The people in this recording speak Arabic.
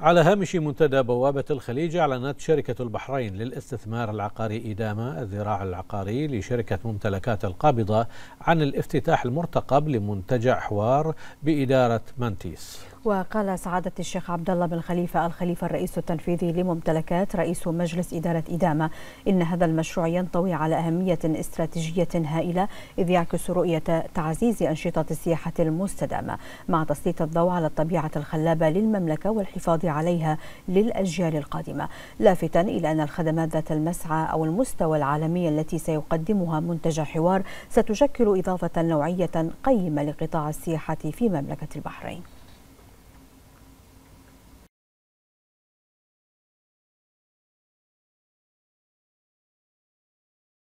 على هامش منتدى بوابة الخليج أعلنت شركة البحرين للاستثمار العقاري إدامة الذراع العقاري لشركة ممتلكات القابضة عن الافتتاح المرتقب لمنتجع حوار بإدارة مانتيس وقال سعادة الشيخ عبد الله بن خليفة الخليفة الرئيس التنفيذي لممتلكات رئيس مجلس إدارة إدامة إن هذا المشروع ينطوي على أهمية استراتيجية هائلة إذ يعكس رؤية تعزيز أنشطة السياحة المستدامة مع تسليط الضوء على الطبيعة الخلابة للمملكة والحفاظ عليها للأجيال القادمة لافتا إلى أن الخدمات ذات المسعى أو المستوى العالمي التي سيقدمها منتج حوار ستشكل إضافة نوعية قيمة لقطاع السياحة في مملكة البحرين